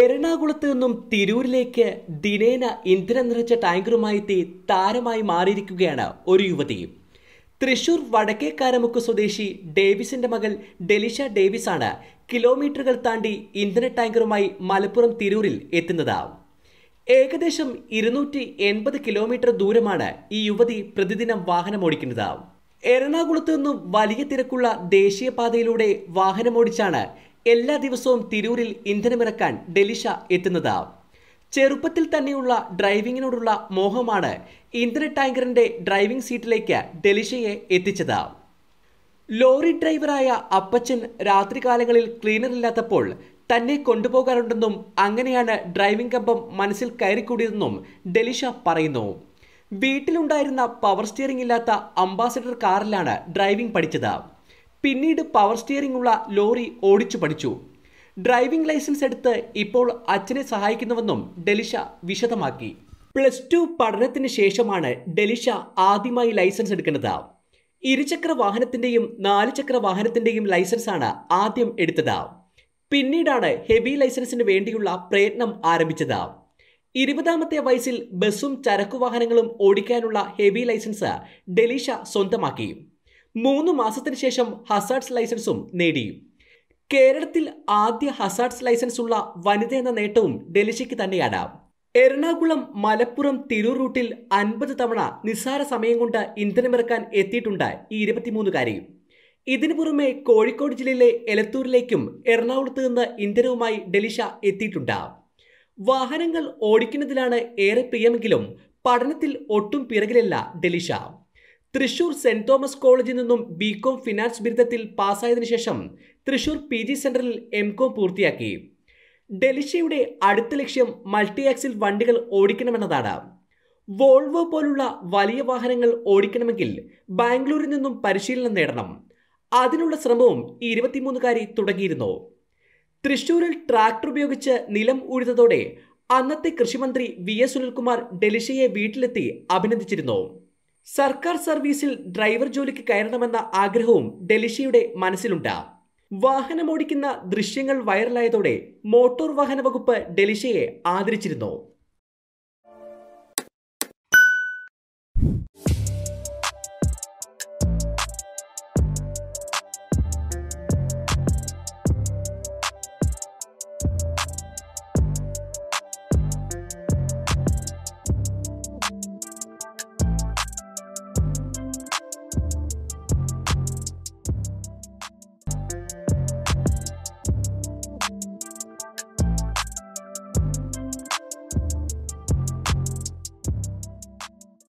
എറണാകുളത്ത് നിന്നും തിരൂരിലേക്ക് ദിനേന ഇന്ധനം നിറച്ച ടാങ്കറുമായി എത്തി താരമായി മാറിയിരിക്കുകയാണ് ഒരു യുവതി തൃശൂർ വടക്കേ കാരമുക്ക് സ്വദേശി ഡേവിസിന്റെ മകൾ ഡെലിഷ ഡേവിസ് ആണ് കിലോമീറ്ററുകൾ താണ്ടി ഇന്ധന ടാങ്കറുമായി മലപ്പുറം തിരൂരിൽ എത്തുന്നത് ഏകദേശം ഇരുന്നൂറ്റി എൺപത് കിലോമീറ്റർ ദൂരമാണ് ഈ യുവതി പ്രതിദിനം വാഹനം ഓടിക്കുന്നത് എറണാകുളത്ത് നിന്നും വലിയ തിരക്കുള്ള ദേശീയപാതയിലൂടെ വാഹനമോടിച്ചാണ് എല്ലാ ദിവസവും തിരൂരിൽ ഇന്ധനമിറക്കാൻ ഡെലിഷ എത്തുന്നത് ചെറുപ്പത്തിൽ തന്നെയുള്ള ഡ്രൈവിങ്ങിനോടുള്ള മോഹമാണ് ഇന്ധന ടാങ്കറിന്റെ ഡ്രൈവിംഗ് സീറ്റിലേക്ക് ഡെലിഷയെ എത്തിച്ചത് ലോറി ഡ്രൈവറായ അപ്പച്ചൻ രാത്രികാലങ്ങളിൽ ക്ലീനറില്ലാത്തപ്പോൾ തന്നെ കൊണ്ടുപോകാറുണ്ടെന്നും അങ്ങനെയാണ് ഡ്രൈവിംഗ് കമ്പം മനസ്സിൽ കയറിക്കൂടിയതെന്നും ഡെലിഷ പറയുന്നു വീട്ടിലുണ്ടായിരുന്ന പവർ സ്റ്റിയറിംഗ് ഇല്ലാത്ത അംബാസിഡർ കാറിലാണ് ഡ്രൈവിംഗ് പഠിച്ചത് പിന്നീട് പവർ സ്റ്റിയറിംഗ് ഉള്ള ലോറി ഓടിച്ചു പഠിച്ചു ഡ്രൈവിംഗ് ലൈസൻസ് എടുത്ത് ഇപ്പോൾ അച്ഛനെ സഹായിക്കുന്നുവെന്നും ഡെലിഷ വിശദമാക്കി പ്ലസ് ടു പഠനത്തിന് ശേഷമാണ് ഡെലിഷ ആദ്യമായി ലൈസൻസ് എടുക്കുന്നത് ഇരുചക്ര വാഹനത്തിൻ്റെയും നാല് ചക്ര വാഹനത്തിൻ്റെയും ലൈസൻസാണ് ആദ്യം എടുത്തത് പിന്നീടാണ് ഹെവി ലൈസൻസിന് വേണ്ടിയുള്ള പ്രയത്നം ആരംഭിച്ചത് ഇരുപതാമത്തെ വയസ്സിൽ ബസ്സും വാഹനങ്ങളും ഓടിക്കാനുള്ള ഹെവി ലൈസൻസ് ഡെലിഷ സ്വന്തമാക്കി മൂന്ന് മാസത്തിന് ശേഷം ഹസാർഡ്സ് ലൈസൻസും നേടി കേരളത്തിൽ ആദ്യ ഹസാർഡ്സ് ലൈസൻസ് ഉള്ള വനിത എന്ന നേട്ടവും ഡൽഹിക്ക് തന്നെയാണ് എറണാകുളം മലപ്പുറം തിരൂർ റൂട്ടിൽ അൻപത് തവണ നിസ്സാര സമയം കൊണ്ട് ഇന്ധനമിറക്കാൻ എത്തിയിട്ടുണ്ട് ഈ ഇരുപത്തിമൂന്നുകാരി ഇതിനു പുറമെ കോഴിക്കോട് ജില്ലയിലെ എലത്തൂരിലേക്കും എറണാകുളത്ത് നിന്ന് ഇന്ധനവുമായി ഡെലിഷ എത്തിയിട്ടുണ്ട് വാഹനങ്ങൾ ഓടിക്കുന്നതിലാണ് ഏറെ പ്രിയമെങ്കിലും പഠനത്തിൽ ഒട്ടും പിറകിലല്ല ഡെലിഷ തൃശൂർ സെന്റ് തോമസ് കോളേജിൽ നിന്നും ബി കോം ഫിനാൻസ് ബിരുദത്തിൽ പാസ്സായതിനു ശേഷം തൃശൂർ പി ജി സെന്ററിൽ എം കോം പൂർത്തിയാക്കി ഡെലിഷയുടെ അടുത്ത ലക്ഷ്യം മൾട്ടി ആക്സിൽ വണ്ടികൾ ഓടിക്കണമെന്നതാണ് വോൾവോ പോലുള്ള വലിയ വാഹനങ്ങൾ ഓടിക്കണമെങ്കിൽ ബാംഗ്ലൂരിൽ നിന്നും പരിശീലനം നേടണം അതിനുള്ള ശ്രമവും ഈ ഇരുപത്തിമൂന്നുകാരി തുടങ്ങിയിരുന്നു തൃശൂരിൽ ട്രാക്ടർ ഉപയോഗിച്ച് നിലം ഉഴുതതോടെ അന്നത്തെ കൃഷിമന്ത്രി വി എസ് സുനിൽകുമാർ ഡെലിഷയെ വീട്ടിലെത്തി അഭിനന്ദിച്ചിരുന്നു സർക്കാർ സർവീസിൽ ഡ്രൈവർ ജോലിക്ക് കയറണമെന്ന ആഗ്രഹവും ഡെലിഷയുടെ മനസ്സിലുണ്ട് വാഹനമോടിക്കുന്ന ദൃശ്യങ്ങൾ വൈറലായതോടെ മോട്ടോർ വാഹന വകുപ്പ് ഡെലിഷയെ ആദരിച്ചിരുന്നു